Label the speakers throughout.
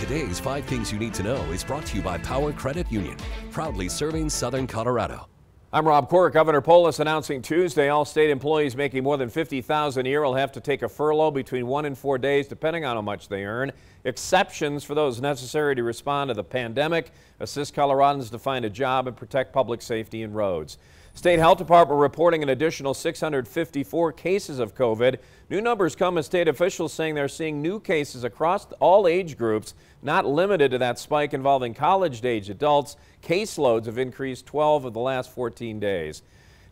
Speaker 1: Today's Five Things You Need to Know is brought to you by Power Credit Union, proudly serving Southern Colorado. I'm Rob Quirk. Governor Polis announcing Tuesday all state employees making more than 50000 a year will have to take a furlough between one and four days, depending on how much they earn. Exceptions for those necessary to respond to the pandemic, assist Coloradans to find a job, and protect public safety and roads. State Health Department reporting an additional 654 cases of COVID. New numbers come as state officials saying they're seeing new cases across all age groups, not limited to that spike involving college-age adults. Caseloads have increased 12 of the last 14 days.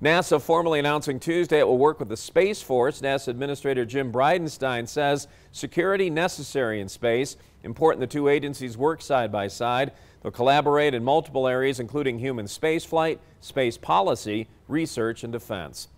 Speaker 1: NASA formally announcing Tuesday it will work with the Space Force. NASA Administrator Jim Bridenstine says security necessary in space. Important the two agencies work side by side. They'll collaborate in multiple areas including human spaceflight, space policy, research and defense.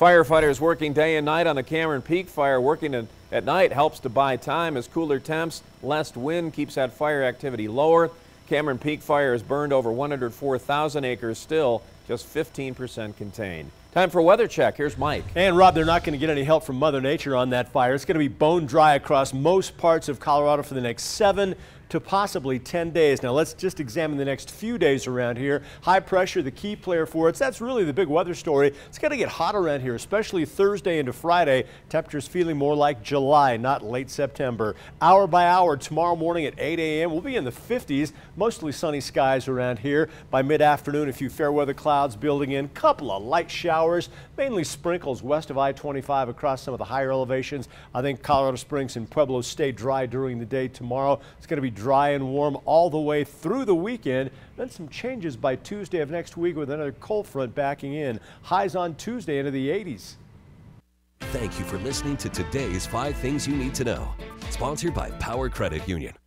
Speaker 1: Firefighters working day and night on the Cameron Peak fire working at, at night helps to buy time as cooler temps, less wind keeps that fire activity lower. Cameron Peak fire has burned over 104,000 acres still, just 15% contained.
Speaker 2: Time for a weather check. Here's Mike. And Rob, they're not going to get any help from Mother Nature on that fire. It's going to be bone dry across most parts of Colorado for the next seven to possibly 10 days. Now let's just examine the next few days around here. High pressure, the key player for us. That's really the big weather story. It's going to get hot around here, especially Thursday into Friday. Temperatures feeling more like July, not late September. Hour by hour tomorrow morning at 8 a.m. We'll be in the 50s, mostly sunny skies around here. By mid-afternoon, a few fair weather clouds building in, couple of light showers, mainly sprinkles west of I-25 across some of the higher elevations. I think Colorado Springs and Pueblo stay dry during the day tomorrow. It's going to be dry and warm all the way through the weekend. Then some changes by Tuesday of next week with another cold front backing in. Highs on Tuesday into the 80s.
Speaker 1: Thank you for listening to today's five things you need to know. Sponsored by Power Credit Union.